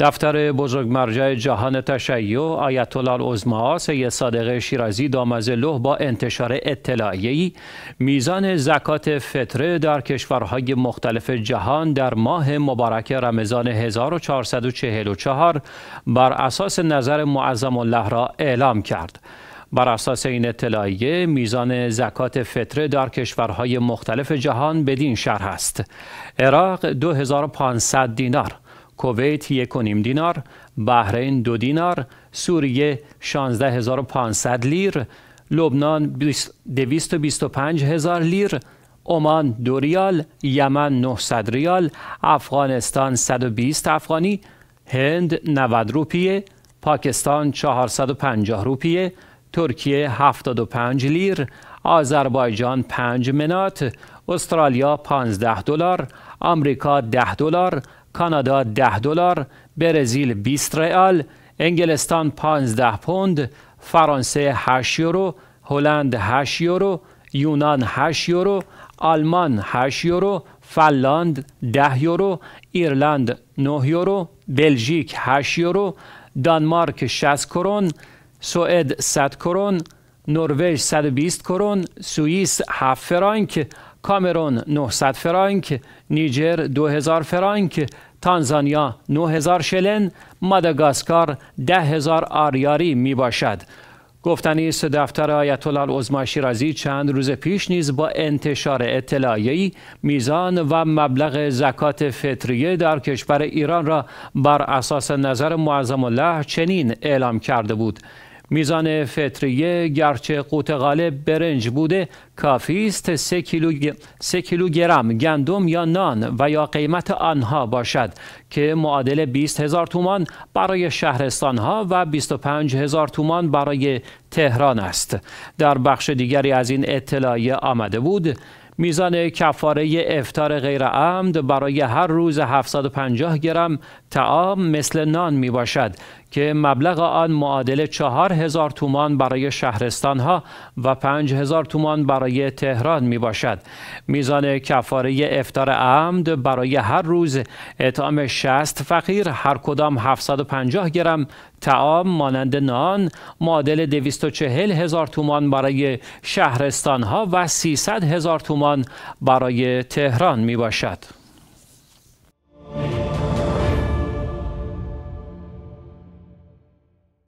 دفتر بزرگ مرجع جهان تشیع آیت الله عظما سید صادق شیرازی لوح با انتشار اطلاعیه‌ای میزان زکات فطره در کشورهای مختلف جهان در ماه مبارک رمضان 1444 بر اساس نظر معظم الله را اعلام کرد. بر اساس این اطلاعیه میزان زکات فطره در کشورهای مختلف جهان بدین شرح است. عراق 2500 دینار کویت یک و نیم دینار بحرین دو دینار سوریه 16500 لیر لبنان 225 هزار لیر عمان دو ریال یمن 900 ریال افغانستان 120 افغانی هند 90 روپیه پاکستان 450 روپیه ترکیه 75 لیر آذربایجان 5 منات استرالیا 15 دلار آمریکا 10 دلار کانادا 10 دلار، برزیل 20 ریال، انگلستان 15 پوند، فرانسه 8 یورو، هلند 8 یورو، یونان 8 یورو، آلمان 8 یورو، فنلاند 10 یورو، ایرلند 9 یورو، بلژیک 8 یورو، دانمارک 60 کرون، سوئد 100 کرون، نروژ 120 کرون، سوئیس 7 فرانک، کامرون 900 فرانک، نیجر 2000 فرانک، تانزانیا 9000 شلن، ماداگاسکار 10000 آریاری می باشد. گفتنی دفتر آیت الله العظما شیرازی چند روز پیش نیز با انتشار اطلاعیه‌ای میزان و مبلغ زکات فطریه در کشور ایران را بر اساس نظر معظم الله چنین اعلام کرده بود میزان فطریه گرچه قوت غالب برنج بوده کافی است 3 کیلو سه کیلوگرم گندم یا نان و یا قیمت آنها باشد که معادل 20 هزار تومان برای شهرستان ها و 25 هزار تومان برای تهران است در بخش دیگری از این اطلاعیه آمده بود میزان کفاره افتار غیر عمد برای هر روز 750 گرم تعام مثل نان می باشد که مبلغ آن معادل چهار هزار تومان برای شهرستان ها و پنج هزار تومان برای تهران می باشد. میزان کفاره افتار عمد برای هر روز اطعام شست فقیر هر کدام 750 گرم تعام مانند نان معادل 240 هزار تومان برای شهرستان ها و 300 هزار تومان برای تهران می باشد.